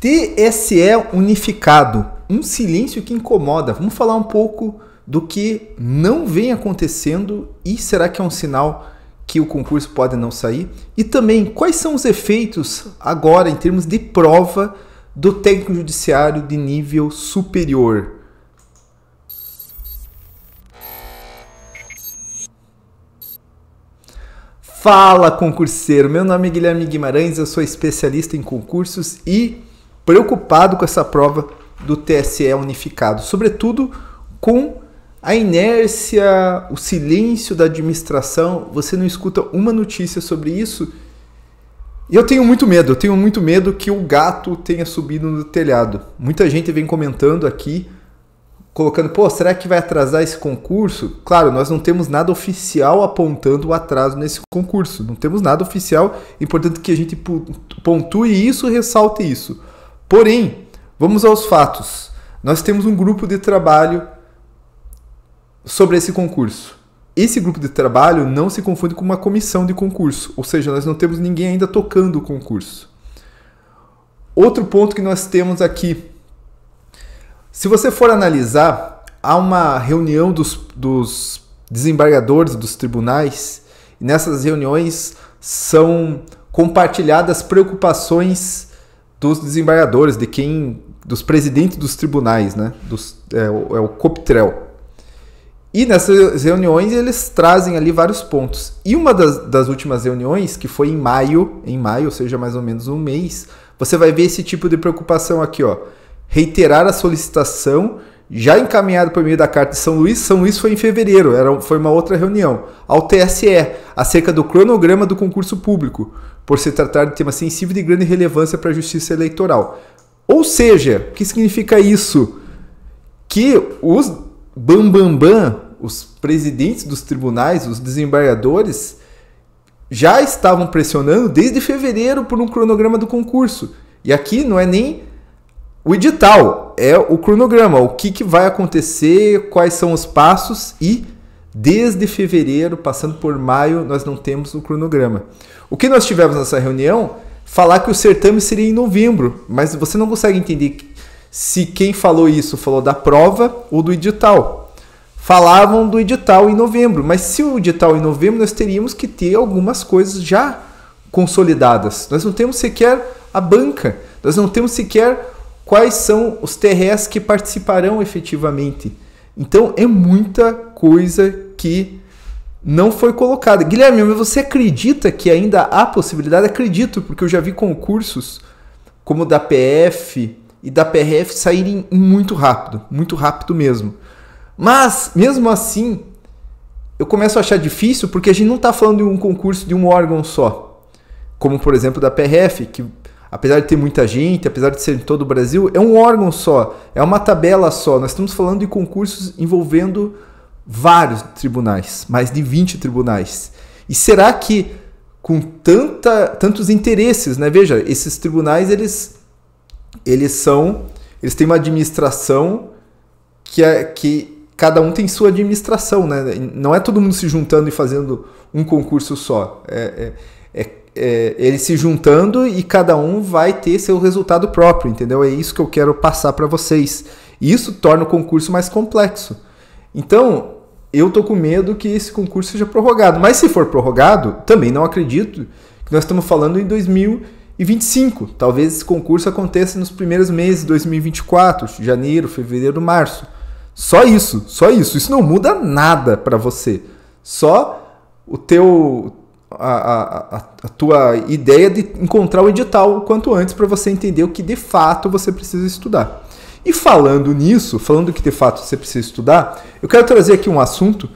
TSE unificado, um silêncio que incomoda. Vamos falar um pouco do que não vem acontecendo e será que é um sinal que o concurso pode não sair? E também, quais são os efeitos agora em termos de prova do técnico judiciário de nível superior? Fala concurseiro, meu nome é Guilherme Guimarães, eu sou especialista em concursos e preocupado com essa prova do TSE unificado, sobretudo com a inércia, o silêncio da administração, você não escuta uma notícia sobre isso. E eu tenho muito medo, eu tenho muito medo que o gato tenha subido no telhado. Muita gente vem comentando aqui, colocando, pô, será que vai atrasar esse concurso? Claro, nós não temos nada oficial apontando o atraso nesse concurso, não temos nada oficial, é importante que a gente pontue isso, ressalte isso. Porém, vamos aos fatos. Nós temos um grupo de trabalho sobre esse concurso. Esse grupo de trabalho não se confunde com uma comissão de concurso, ou seja, nós não temos ninguém ainda tocando o concurso. Outro ponto que nós temos aqui. Se você for analisar, há uma reunião dos, dos desembargadores dos tribunais, e nessas reuniões são compartilhadas preocupações dos desembargadores, de quem, dos presidentes dos tribunais, né? Dos, é, o, é o Coptrel. E nessas reuniões eles trazem ali vários pontos. E uma das, das últimas reuniões, que foi em maio, em maio, ou seja, mais ou menos um mês, você vai ver esse tipo de preocupação aqui, ó. Reiterar a solicitação já encaminhado por meio da carta de São Luís, São Luís foi em fevereiro, era, foi uma outra reunião, ao TSE, acerca do cronograma do concurso público, por se tratar de tema sensível de grande relevância para a justiça eleitoral. Ou seja, o que significa isso? Que os bambambam, bam, bam, os presidentes dos tribunais, os desembargadores, já estavam pressionando desde fevereiro por um cronograma do concurso. E aqui não é nem o edital, é o cronograma, o que, que vai acontecer, quais são os passos e desde fevereiro, passando por maio, nós não temos o cronograma. O que nós tivemos nessa reunião? Falar que o certame seria em novembro, mas você não consegue entender se quem falou isso falou da prova ou do edital. Falavam do edital em novembro, mas se o edital em novembro, nós teríamos que ter algumas coisas já consolidadas. Nós não temos sequer a banca, nós não temos sequer quais são os TRS que participarão efetivamente. Então é muita coisa que não foi colocada. Guilherme, mas você acredita que ainda há possibilidade? Acredito, porque eu já vi concursos como o da PF e da PRF saírem muito rápido, muito rápido mesmo. Mas, mesmo assim, eu começo a achar difícil porque a gente não está falando de um concurso de um órgão só. Como, por exemplo, da PRF, que apesar de ter muita gente, apesar de ser em todo o Brasil, é um órgão só, é uma tabela só. Nós estamos falando de concursos envolvendo vários tribunais, mais de 20 tribunais. E será que com tanta, tantos interesses, né? Veja, esses tribunais eles eles são, eles têm uma administração que é que cada um tem sua administração, né? Não é todo mundo se juntando e fazendo um concurso só. é, é é, eles se juntando e cada um vai ter seu resultado próprio, entendeu? É isso que eu quero passar para vocês. isso torna o concurso mais complexo. Então, eu tô com medo que esse concurso seja prorrogado. Mas se for prorrogado, também não acredito que nós estamos falando em 2025. Talvez esse concurso aconteça nos primeiros meses de 2024, janeiro, fevereiro, março. Só isso, só isso. Isso não muda nada para você. Só o teu a, a, a, tua ideia de encontrar o edital o quanto antes para você entender o que de fato você precisa estudar. E falando nisso, falando do que de fato você precisa estudar, eu quero trazer aqui um assunto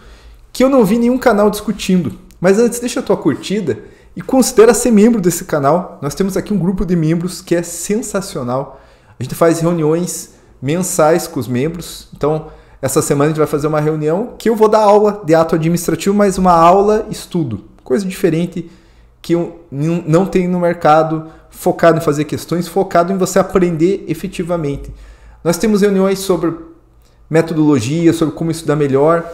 que eu não vi nenhum canal discutindo. Mas antes, deixa a tua curtida e considera ser membro desse canal. Nós temos aqui um grupo de membros que é sensacional. A gente faz reuniões mensais com os membros. Então, essa semana a gente vai fazer uma reunião que eu vou dar aula de ato administrativo, mas uma aula estudo. Coisa diferente que não tem no mercado, focado em fazer questões, focado em você aprender efetivamente. Nós temos reuniões sobre metodologia, sobre como estudar melhor,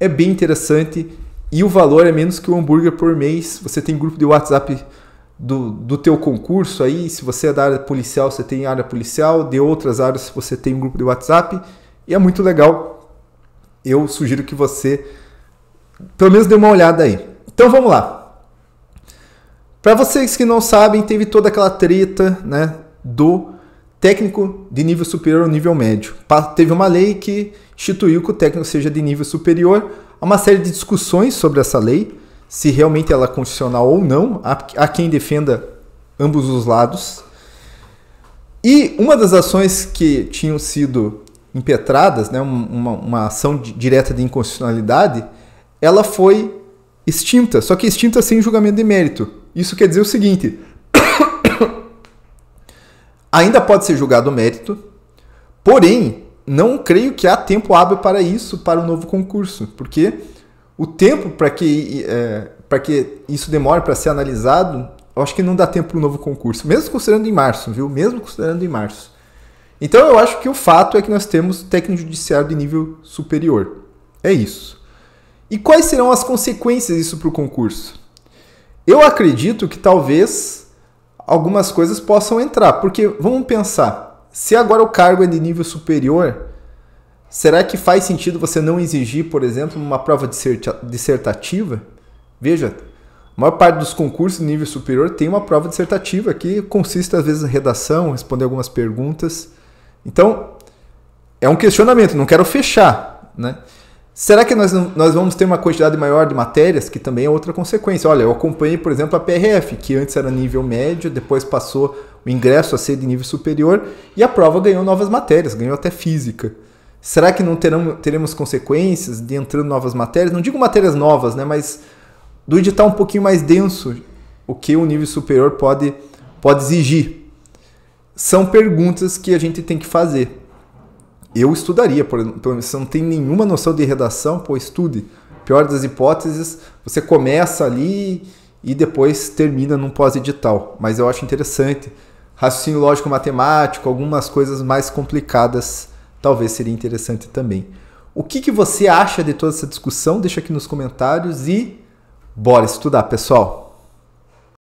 é bem interessante e o valor é menos que um hambúrguer por mês. Você tem grupo de WhatsApp do, do teu concurso aí, se você é da área policial, você tem área policial, de outras áreas você tem um grupo de WhatsApp e é muito legal. Eu sugiro que você pelo menos dê uma olhada aí. Então vamos lá. Para vocês que não sabem, teve toda aquela treta né, do técnico de nível superior ao nível médio. Teve uma lei que instituiu que o técnico seja de nível superior. Há uma série de discussões sobre essa lei, se realmente ela é constitucional ou não. Há quem defenda ambos os lados. E uma das ações que tinham sido impetradas, né, uma, uma ação direta de inconstitucionalidade, ela foi extinta, só que extinta sem julgamento de mérito. Isso quer dizer o seguinte: ainda pode ser julgado o mérito, porém, não creio que há tempo hábil para isso, para um novo concurso, porque o tempo para que, é, para que isso demore para ser analisado, eu acho que não dá tempo para o novo concurso, mesmo considerando em março, viu? Mesmo considerando em março. Então eu acho que o fato é que nós temos técnico judiciário de nível superior. É isso. E quais serão as consequências disso para o concurso? Eu acredito que talvez algumas coisas possam entrar, porque vamos pensar, se agora o cargo é de nível superior, será que faz sentido você não exigir, por exemplo, uma prova dissertativa? Veja, a maior parte dos concursos de nível superior tem uma prova dissertativa que consiste às vezes em redação, responder algumas perguntas. Então, é um questionamento, não quero fechar, né? Será que nós, nós vamos ter uma quantidade maior de matérias? Que também é outra consequência. Olha, eu acompanhei, por exemplo, a PRF, que antes era nível médio, depois passou o ingresso a ser de nível superior e a prova ganhou novas matérias, ganhou até física. Será que não terão, teremos consequências de entrando novas matérias? Não digo matérias novas, né? Mas do edital um pouquinho mais denso, o que o nível superior pode, pode exigir. São perguntas que a gente tem que fazer eu estudaria, por exemplo, então, você não tem nenhuma noção de redação, pô, estude. Pior das hipóteses, você começa ali e depois termina num pós-edital. Mas eu acho interessante. Raciocínio lógico-matemático, algumas coisas mais complicadas, talvez seria interessante também. O que, que você acha de toda essa discussão? Deixa aqui nos comentários e bora estudar, pessoal!